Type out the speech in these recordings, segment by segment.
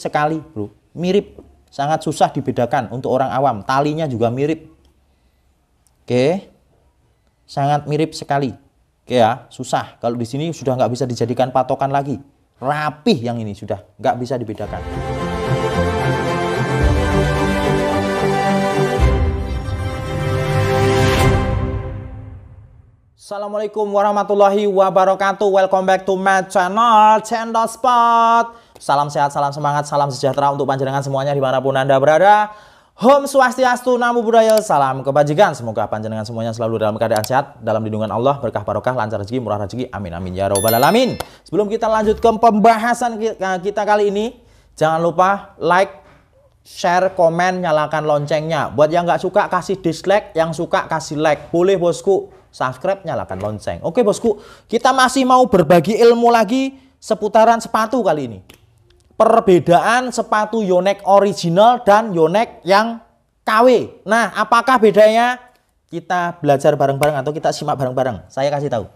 sekali, bro. Mirip, sangat susah dibedakan untuk orang awam. Talinya juga mirip. Oke, sangat mirip sekali. Oke ya, susah. Kalau di sini sudah nggak bisa dijadikan patokan lagi. Rapih yang ini sudah nggak bisa dibedakan. Assalamualaikum warahmatullahi wabarakatuh. Welcome back to my channel, Channel Spot. Salam sehat, salam semangat, salam sejahtera untuk panjenengan semuanya dimanapun Anda berada. Home Swastiastu, Namo Buddhaya, salam kebajikan. Semoga panjenengan semuanya selalu dalam keadaan sehat, dalam lindungan Allah, berkah barokah, lancar rezeki, murah rezeki. Amin, amin, ya robbal alamin. Sebelum kita lanjut ke pembahasan eh, kita kali ini, jangan lupa like, share, komen, nyalakan loncengnya. Buat yang nggak suka, kasih dislike. Yang suka, kasih like. Boleh, bosku. Subscribe, nyalakan lonceng. Oke, bosku. Kita masih mau berbagi ilmu lagi seputaran sepatu kali ini perbedaan sepatu Yonex original dan Yonex yang KW. Nah, apakah bedanya? Kita belajar bareng-bareng atau kita simak bareng-bareng. Saya kasih tahu.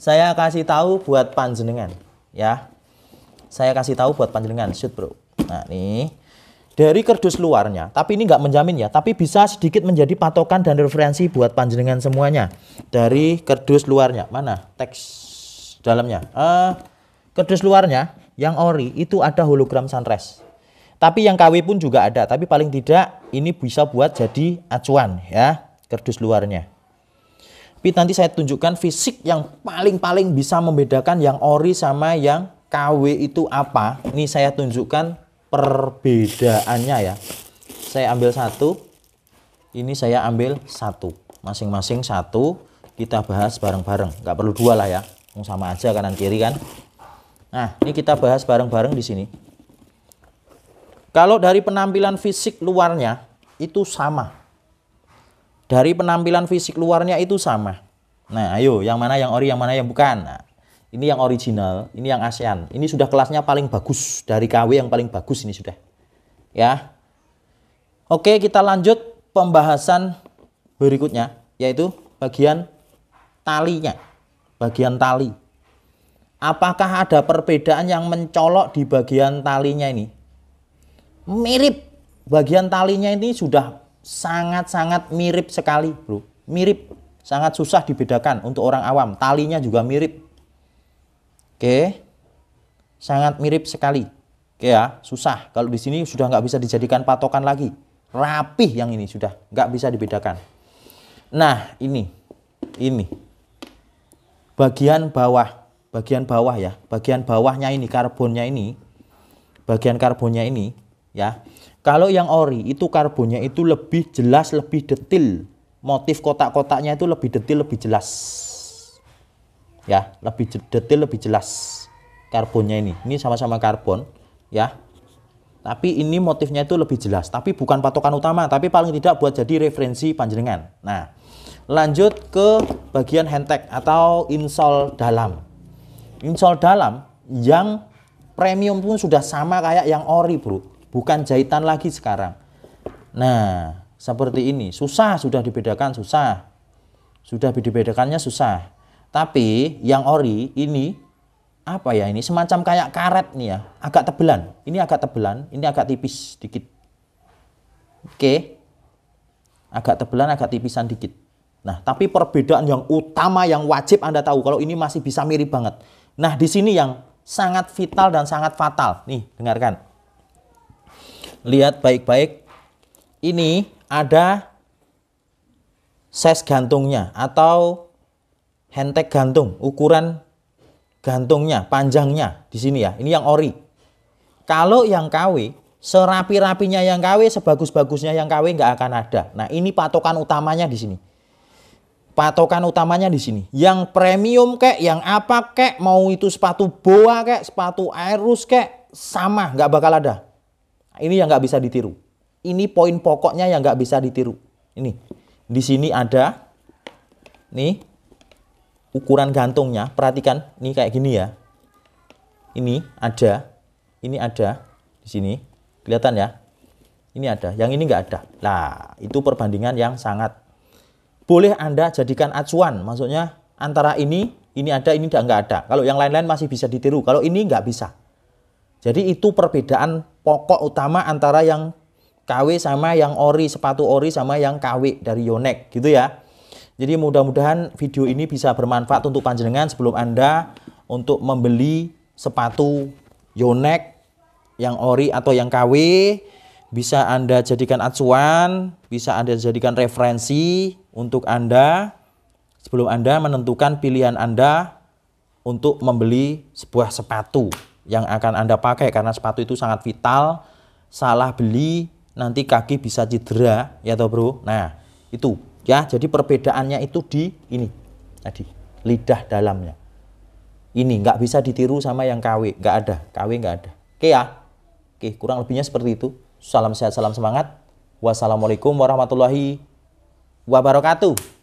Saya kasih tahu buat panjenengan, ya. Saya kasih tahu buat panjenengan, shoot bro. Nah, nih dari kerdus luarnya, tapi ini nggak menjamin ya, tapi bisa sedikit menjadi patokan dan referensi buat panjenengan semuanya dari kerdus luarnya. Mana teks dalamnya? Uh, kerdus luarnya yang ori itu ada hologram sunrise. Tapi yang KW pun juga ada, tapi paling tidak ini bisa buat jadi acuan ya, kerdus luarnya. Tapi nanti saya tunjukkan fisik yang paling-paling bisa membedakan yang ori sama yang KW itu apa. Ini saya tunjukkan perbedaannya ya. Saya ambil satu, ini saya ambil satu. Masing-masing satu, kita bahas bareng-bareng. Gak perlu dua lah ya, sama aja kanan kiri kan. Nah, ini kita bahas bareng-bareng di sini. Kalau dari penampilan fisik luarnya itu sama. Dari penampilan fisik luarnya itu sama. Nah, ayo yang mana yang ori, yang mana yang bukan. Nah, ini yang original, ini yang ASEAN. Ini sudah kelasnya paling bagus dari KW yang paling bagus ini sudah. Ya. Oke, kita lanjut pembahasan berikutnya yaitu bagian talinya. Bagian tali. Apakah ada perbedaan yang mencolok di bagian talinya ini? Mirip. Bagian talinya ini sudah sangat-sangat mirip sekali, Bro. Mirip. Sangat susah dibedakan untuk orang awam. Talinya juga mirip. Oke. Sangat mirip sekali. Oke ya, susah. Kalau di sini sudah nggak bisa dijadikan patokan lagi. Rapih yang ini sudah nggak bisa dibedakan. Nah, ini. Ini. Bagian bawah bagian bawah ya, bagian bawahnya ini karbonnya ini, bagian karbonnya ini ya. Kalau yang ori itu karbonnya itu lebih jelas, lebih detil. Motif kotak-kotaknya itu lebih detil, lebih jelas. Ya, lebih detil, lebih jelas karbonnya ini. Ini sama-sama karbon ya. Tapi ini motifnya itu lebih jelas, tapi bukan patokan utama, tapi paling tidak buat jadi referensi panjenengan. Nah, lanjut ke bagian hentek atau insol dalam insol dalam yang premium pun sudah sama kayak yang ori bro bukan jahitan lagi sekarang nah seperti ini susah sudah dibedakan susah sudah dibedakannya susah tapi yang ori ini apa ya ini semacam kayak karet nih ya agak tebelan ini agak tebelan ini agak tipis dikit oke agak tebelan agak tipisan dikit nah tapi perbedaan yang utama yang wajib anda tahu kalau ini masih bisa mirip banget Nah, di sini yang sangat vital dan sangat fatal. Nih, dengarkan. Lihat baik-baik. Ini ada size gantungnya atau hentek gantung, ukuran gantungnya, panjangnya di sini ya. Ini yang ori. Kalau yang KW, serapi-rapinya yang KW, sebagus-bagusnya yang KW nggak akan ada. Nah, ini patokan utamanya di sini. Patokan utamanya di sini. Yang premium kek, yang apa kek, mau itu sepatu boa kek, sepatu airus kek, sama, nggak bakal ada. Ini yang nggak bisa ditiru. Ini poin pokoknya yang nggak bisa ditiru. Ini, di sini ada, nih, ukuran gantungnya. Perhatikan, ini kayak gini ya. Ini ada, ini ada, di sini, kelihatan ya. Ini ada, yang ini nggak ada. Nah, itu perbandingan yang sangat boleh Anda jadikan acuan. Maksudnya antara ini, ini ada, ini enggak ada. Kalau yang lain-lain masih bisa ditiru. Kalau ini enggak bisa. Jadi itu perbedaan pokok utama antara yang KW sama yang ori, sepatu ori sama yang KW dari Yonex gitu ya. Jadi mudah-mudahan video ini bisa bermanfaat untuk panjenengan sebelum Anda untuk membeli sepatu Yonex yang ori atau yang KW bisa Anda jadikan acuan, bisa Anda jadikan referensi untuk Anda sebelum Anda menentukan pilihan Anda untuk membeli sebuah sepatu yang akan Anda pakai karena sepatu itu sangat vital. Salah beli nanti kaki bisa cedera ya toh bro. Nah, itu ya. Jadi perbedaannya itu di ini tadi lidah dalamnya. Ini nggak bisa ditiru sama yang KW, nggak ada. KW nggak ada. Oke ya. Oke, kurang lebihnya seperti itu. Salam sehat, salam semangat. Wassalamualaikum warahmatullahi wabarakatuh.